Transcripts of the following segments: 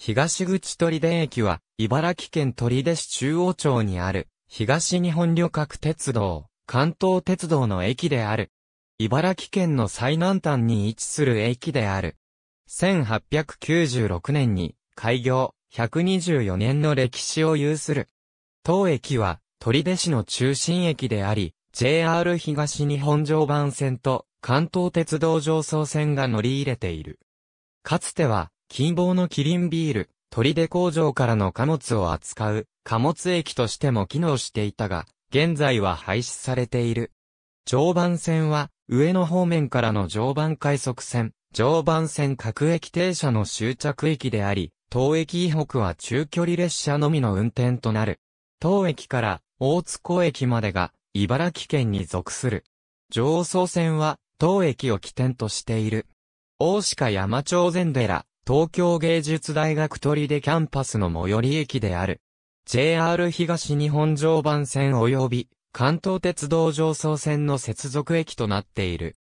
東口取出駅は、茨城県取出市中央町にある、東日本旅客鉄道、関東鉄道の駅である。茨城県の最南端に位置する駅である。1896年に、開業、124年の歴史を有する。当駅は、取出市の中心駅であり、JR 東日本常磐線と関東鉄道上層線が乗り入れている。かつては、近傍のキリンビール、出工場からの貨物を扱う貨物駅としても機能していたが、現在は廃止されている。常磐線は、上野方面からの常磐快速線、常磐線各駅停車の終着駅であり、当駅以北は中距離列車のみの運転となる。当駅から大津港駅までが茨城県に属する。上総線は当駅を起点としている。大鹿山町前寺、東京芸術大学取出キャンパスの最寄り駅である。JR 東日本常磐線及び関東鉄道上層線の接続駅となっている。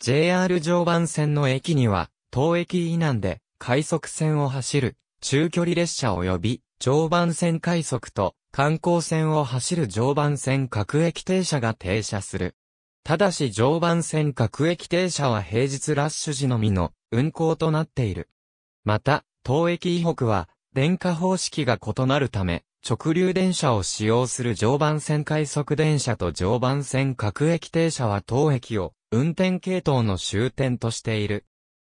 JR 常磐線の駅には、当駅以南で快速線を走る中距離列車及び常磐線快速と観光線を走る常磐線各駅停車が停車する。ただし常磐線各駅停車は平日ラッシュ時のみの運行となっている。また、東駅以北は、電化方式が異なるため、直流電車を使用する常磐線快速電車と常磐線各駅停車は当駅を運転系統の終点としている。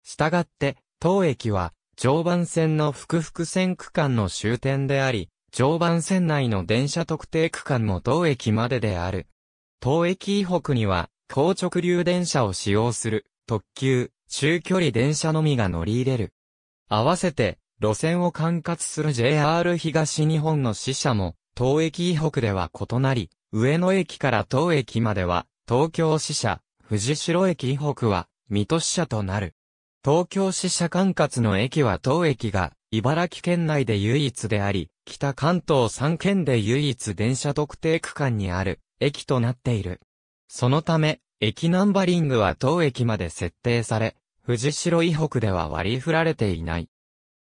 したがって、当駅は常磐線の複々線区間の終点であり、常磐線内の電車特定区間も当駅までである。当駅以北には、高直流電車を使用する特急、中距離電車のみが乗り入れる。合わせて、路線を管轄する JR 東日本の支社も、当駅以北では異なり、上野駅から当駅までは、東京支社、藤代駅以北は、水戸支社となる。東京支社管轄の駅は当駅が、茨城県内で唯一であり、北関東3県で唯一電車特定区間にある、駅となっている。そのため、駅ナンバリングは当駅まで設定され、藤城以北では割り振られていない。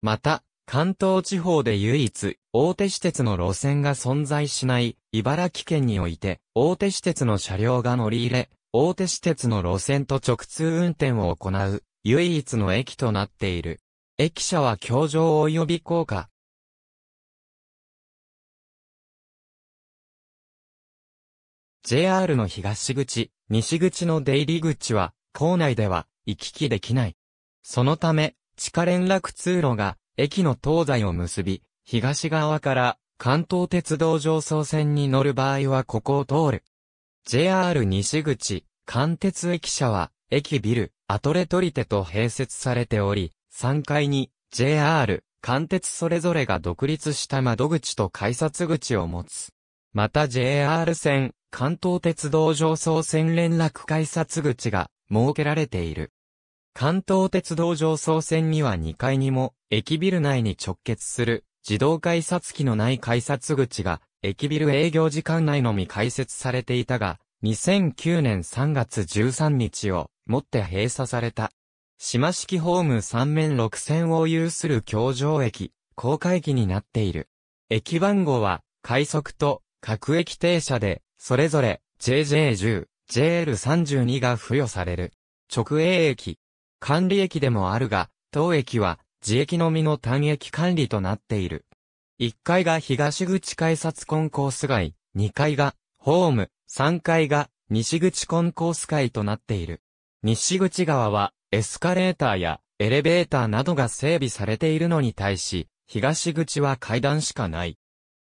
また、関東地方で唯一、大手私鉄の路線が存在しない、茨城県において、大手私鉄の車両が乗り入れ、大手私鉄の路線と直通運転を行う、唯一の駅となっている。駅舎は京城及び高架。JR の東口、西口の出入り口は、校内では、行き来できない。そのため、地下連絡通路が駅の東西を結び、東側から関東鉄道上層線に乗る場合はここを通る。JR 西口、関鉄駅舎は、駅ビル、アトレトリテと併設されており、3階に JR、関鉄それぞれが独立した窓口と改札口を持つ。また JR 線、関東鉄道上層線連絡改札口が設けられている。関東鉄道上層線には2階にも、駅ビル内に直結する、自動改札機のない改札口が、駅ビル営業時間内のみ開設されていたが、2009年3月13日をもって閉鎖された。島式ホーム3面6線を有する京上駅、公開機になっている。駅番号は、快速と各駅停車で、それぞれ JJ10、JL32 が付与される。直営駅。管理駅でもあるが、当駅は自駅のみの単駅管理となっている。1階が東口改札コンコース街、2階がホーム、3階が西口コンコース街となっている。西口側はエスカレーターやエレベーターなどが整備されているのに対し、東口は階段しかない。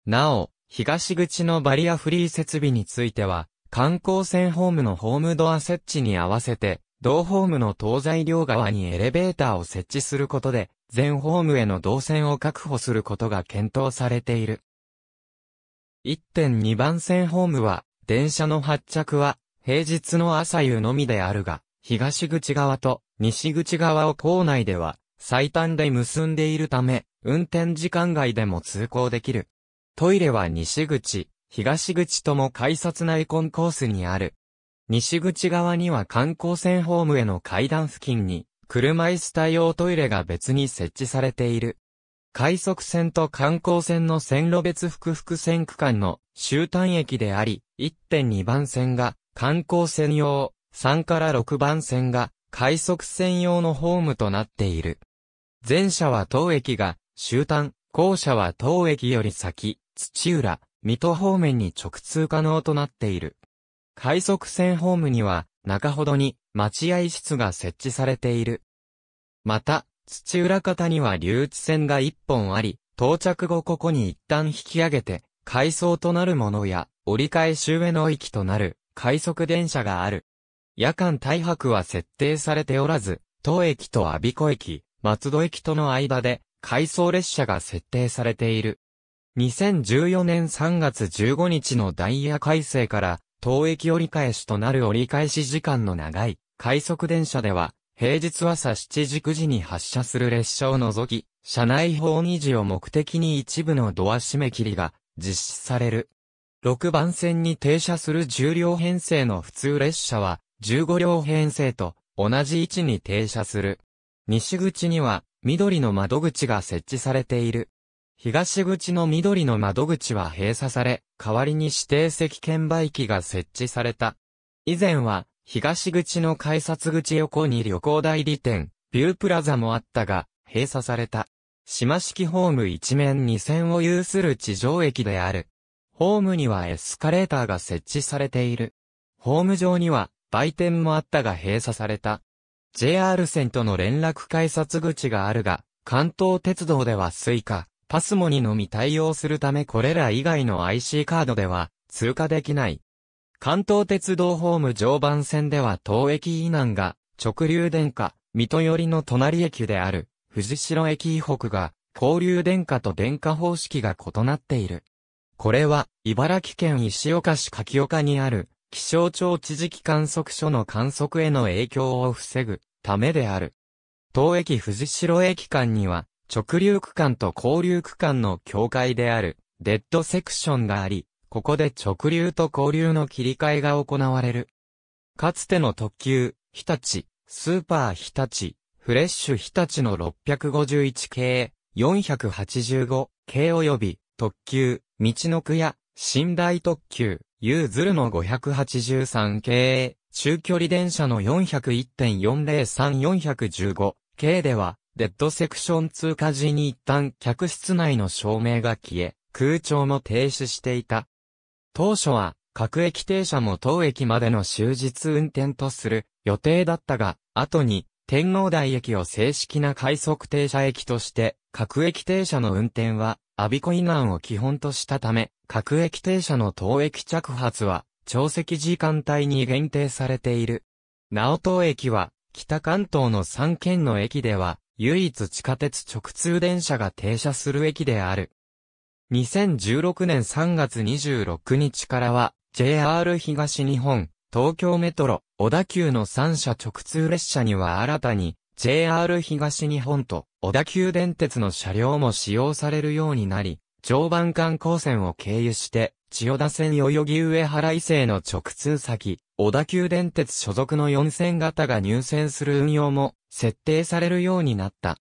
なお、東口のバリアフリー設備については、観光船ホームのホームドア設置に合わせて、同ホームの東西両側にエレベーターを設置することで、全ホームへの動線を確保することが検討されている。1.2番線ホームは、電車の発着は、平日の朝夕のみであるが、東口側と西口側を構内では、最短で結んでいるため、運転時間外でも通行できる。トイレは西口、東口とも改札内コンコースにある。西口側には観光船ホームへの階段付近に、車椅子対応トイレが別に設置されている。快速線と観光線の線路別複々線区間の終端駅であり、1.2番線が観光線用、3から6番線が快速線用のホームとなっている。前者は当駅が終端、後者は当駅より先、土浦、水戸方面に直通可能となっている。快速線ホームには、中ほどに待合室が設置されている。また、土浦方には留置線が一本あり、到着後ここに一旦引き上げて、回送となるものや、折り返し上の駅となる、快速電車がある。夜間大白は設定されておらず、当駅と阿鼻子駅、松戸駅との間で、回送列車が設定されている。2014年3月15日のダイヤ改正から、当駅折り返しとなる折り返し時間の長い、快速電車では、平日朝7時9時に発車する列車を除き、車内法二時を目的に一部のドア締め切りが実施される。6番線に停車する10両編成の普通列車は、15両編成と同じ位置に停車する。西口には、緑の窓口が設置されている。東口の緑の窓口は閉鎖され、代わりに指定席券売機が設置された。以前は、東口の改札口横に旅行代理店、ビュープラザもあったが、閉鎖された。島式ホーム一面2線を有する地上駅である。ホームにはエスカレーターが設置されている。ホーム上には売店もあったが閉鎖された。JR 線との連絡改札口があるが、関東鉄道ではスイカ、パスモにのみ対応するためこれら以外の IC カードでは通過できない。関東鉄道ホーム常磐線では当駅以南が直流電化、水戸寄りの隣駅である藤代駅以北が交流電化と電化方式が異なっている。これは茨城県石岡市柿岡にある気象庁知事機観測所の観測への影響を防ぐためである。当駅藤代駅間には直流区間と交流区間の境界である、デッドセクションがあり、ここで直流と交流の切り替えが行われる。かつての特急、日立、スーパー日立、フレッシュ日立の651系、485系及び特急、道の区や、寝台特急、ユーズルの583系、中距離電車の401.403-415系では、デッドセクション通過時に一旦客室内の照明が消え、空調も停止していた。当初は、各駅停車も当駅までの終日運転とする予定だったが、後に天皇台駅を正式な快速停車駅として、各駅停車の運転は、ビコ子以南を基本としたため、各駅停車の当駅着発は、長席時間帯に限定されている。直東駅は、北関東の3県の駅では、唯一地下鉄直通電車が停車する駅である。2016年3月26日からは、JR 東日本、東京メトロ、小田急の3社直通列車には新たに、JR 東日本と小田急電鉄の車両も使用されるようになり、常磐観光線を経由して、千代田線代々木上原伊勢の直通先、小田急電鉄所属の4線型が入線する運用も設定されるようになった。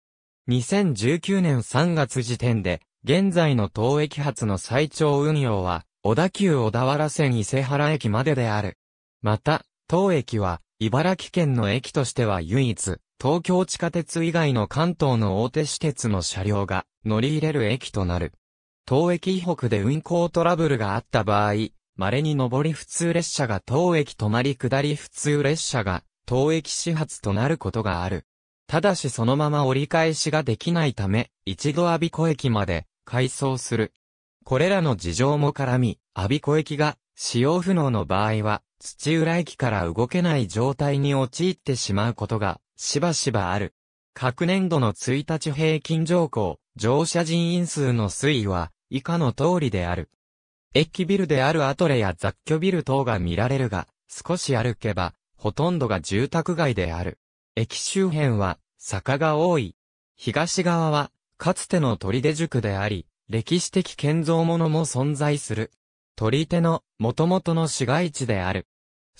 2019年3月時点で、現在の当駅発の最長運用は、小田急小田原線伊勢原駅までである。また、当駅は、茨城県の駅としては唯一、東京地下鉄以外の関東の大手私鉄の車両が乗り入れる駅となる。当駅以北で運行トラブルがあった場合、稀に上り普通列車が当駅止まり下り普通列車が当駅始発となることがある。ただしそのまま折り返しができないため、一度阿鼻子駅まで回送する。これらの事情も絡み、阿鼻子駅が使用不能の場合は、土浦駅から動けない状態に陥ってしまうことが、しばしばある。各年度の1日平均乗降、乗車人員数の推移は、以下の通りである。駅ビルであるアトレや雑居ビル等が見られるが、少し歩けば、ほとんどが住宅街である。駅周辺は、坂が多い。東側は、かつての出塾であり、歴史的建造物も存在する。手の、元々の市街地である。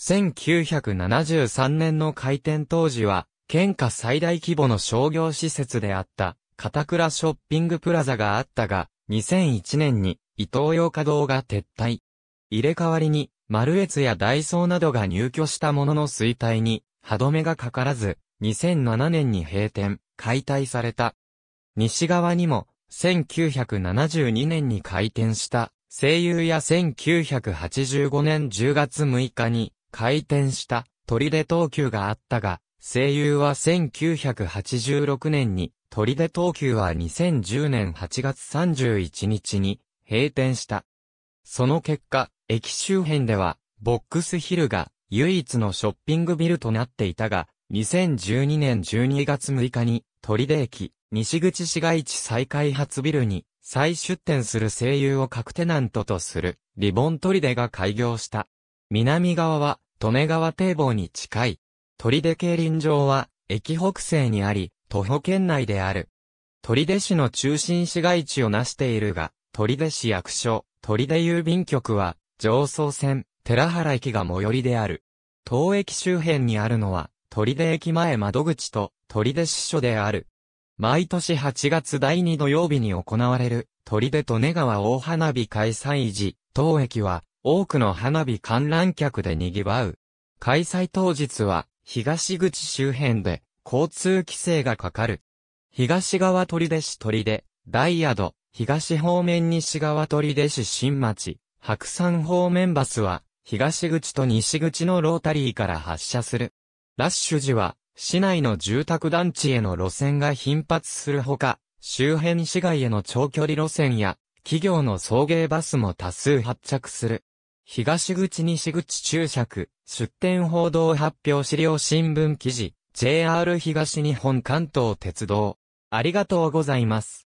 1973年の開店当時は、県下最大規模の商業施設であった、片倉ショッピングプラザがあったが、2001年に伊東洋華堂が撤退。入れ替わりに、丸越やダイソーなどが入居したものの衰退に、歯止めがかからず、2007年に閉店、解体された。西側にも、1972年に開店した、西友や1985年10月6日に、開店した、砦東急があったが、西友は1986年に、鳥出東急は2010年8月31日に閉店した。その結果、駅周辺では、ボックスヒルが唯一のショッピングビルとなっていたが、2012年12月6日に、鳥出駅、西口市街地再開発ビルに、再出店する声優を各テナントとする、リボン鳥出が開業した。南側は、利根川堤防に近い。鳥出競輪場は、駅北西にあり、徒歩圏内である。取手市の中心市街地をなしているが、取手市役所、取手郵便局は、上層線、寺原駅が最寄りである。当駅周辺にあるのは、取手駅前窓口と取手支所である。毎年8月第2土曜日に行われる、取手利根川大花火開催時、当駅は、多くの花火観覧客で賑わう。開催当日は、東口周辺で、交通規制がかかる。東側取出市取出、大宿、東方面西側取出市新町、白山方面バスは、東口と西口のロータリーから発車する。ラッシュ時は、市内の住宅団地への路線が頻発するほか、周辺市街への長距離路線や、企業の送迎バスも多数発着する。東口西口注釈、出店報道発表資料新聞記事、JR 東日本関東鉄道。ありがとうございます。